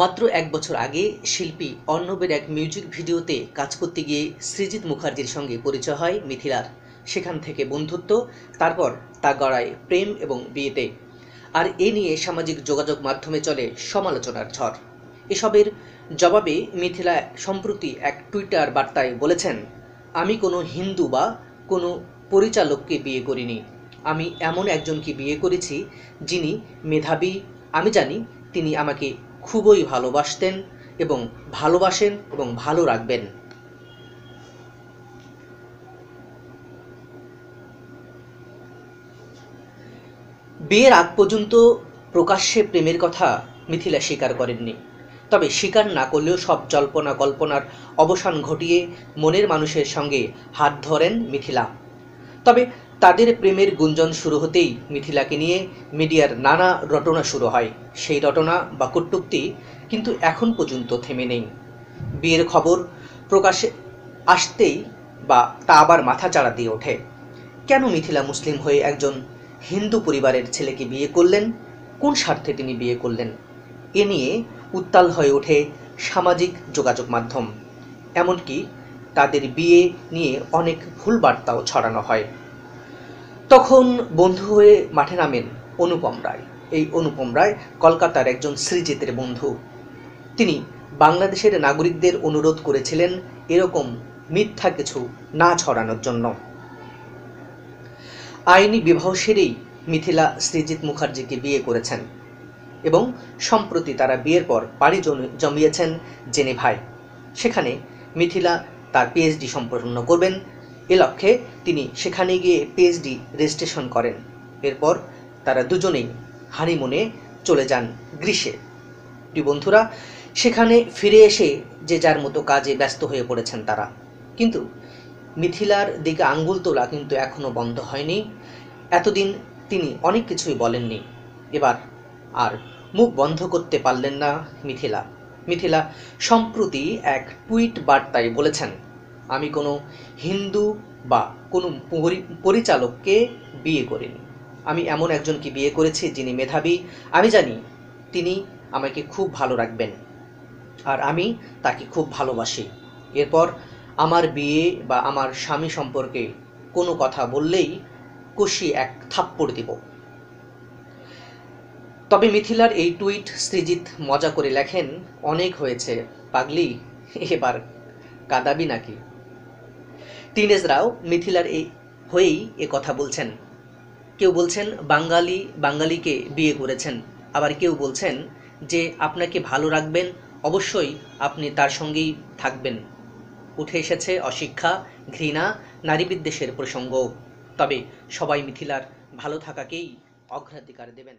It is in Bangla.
মাত্র এক বছর আগে শিল্পী অর্ণবের এক মিউজিক ভিডিওতে কাজ করতে গিয়ে সৃজিত মুখার্জির সঙ্গে পরিচয় হয় মিথিলার সেখান থেকে বন্ধুত্ব তারপর তা গড়ায় প্রেম এবং বিয়েতে আর এ নিয়ে সামাজিক যোগাযোগ মাধ্যমে চলে সমালোচনার ঝড় এসবের জবাবে মিথিলা সম্প্রতি এক টুইটার বার্তায় বলেছেন আমি কোনো হিন্দু বা কোনো পরিচালককে বিয়ে করিনি আমি এমন একজনকে বিয়ে করেছি যিনি মেধাবী আমি জানি তিনি আমাকে খুবই ভালোবাসতেন এবং ভালোবাসেন এবং ভালো রাখবেন বিয়ের আগ পর্যন্ত প্রকাশ্যে প্রেমের কথা মিথিলা স্বীকার করেননি তবে স্বীকার না করলেও সব জল্পনা কল্পনার অবসান ঘটিয়ে মনের মানুষের সঙ্গে হাত ধরেন মিথিলা তবে তাদের প্রেমের গুঞ্জন শুরু হতেই মিথিলাকে নিয়ে মিডিয়ার নানা রটনা শুরু হয় সেই রটনা বা কটুক্তি কিন্তু এখন পর্যন্ত থেমে নেই বিয়ের খবর প্রকাশে আসতেই বা তা আবার মাথাচাড়া দিয়ে ওঠে কেন মিথিলা মুসলিম হয়ে একজন হিন্দু পরিবারের ছেলেকে বিয়ে করলেন কোন স্বার্থে তিনি বিয়ে করলেন এ নিয়ে উত্তাল হয়ে ওঠে সামাজিক যোগাযোগ মাধ্যম এমনকি তাদের বিয়ে নিয়ে অনেক ভুল বার্তাও ছড়ানো হয় তখন বন্ধু হয়ে মাঠে নামেন অনুপম রায় এই অনুপম রায় কলকাতার একজন শ্রীজিতের বন্ধু তিনি বাংলাদেশের নাগরিকদের অনুরোধ করেছিলেন এরকম মিথ্যা কিছু না ছড়ানোর জন্য আইনি বিবাহ সেরেই মিথিলা শ্রীজিৎ মুখার্জিকে বিয়ে করেছেন এবং সম্প্রতি তারা বিয়ের পর পাড়ি জমিয়েছেন জেনেভায় সেখানে মিথিলা তার পিএইচডি সম্পন্ন করবেন এ লক্ষ্যে তিনি সেখানে গিয়ে পিএইচডি রেজিস্ট্রেশন করেন এরপর তারা দুজনেই হানিমুনে চলে যান গ্রীষে বন্ধুরা সেখানে ফিরে এসে যে যার মতো কাজে ব্যস্ত হয়ে পড়েছেন তারা কিন্তু মিথিলার দিকে আঙ্গুল তোলা কিন্তু এখনও বন্ধ হয়নি এতদিন তিনি অনেক কিছুই বলেননি এবার আর মুখ বন্ধ করতে পারলেন না মিথিলা মিথিলা সম্প্রতি এক টুইট বার্তায় বলেছেন আমি কোনো হিন্দু বা কোনো পরিচালককে বিয়ে করিনি আমি এমন একজনকে বিয়ে করেছি যিনি মেধাবী আমি জানি তিনি আমাকে খুব ভালো রাখবেন আর আমি তাকে খুব ভালোবাসি এরপর আমার বিয়ে বা আমার স্বামী সম্পর্কে কোনো কথা বললেই কুশি এক থাপ্পড় দিব তবে মিথিলার এই টুইট শ্রীজিৎ মজা করে লেখেন অনেক হয়েছে পাগলি এবার কাদাবি নাকি টিনেজরাও মিথিলার এই হয়েই এ কথা বলছেন কেউ বলছেন বাঙালি বাঙালিকে বিয়ে করেছেন আবার কেউ বলছেন যে আপনাকে ভালো রাখবেন অবশ্যই আপনি তার সঙ্গেই থাকবেন উঠে এসেছে অশিক্ষা ঘৃণা নারী বিদ্বেষের প্রসঙ্গ তবে সবাই মিথিলার ভালো থাকাকেই অগ্রাধিকার দেবেন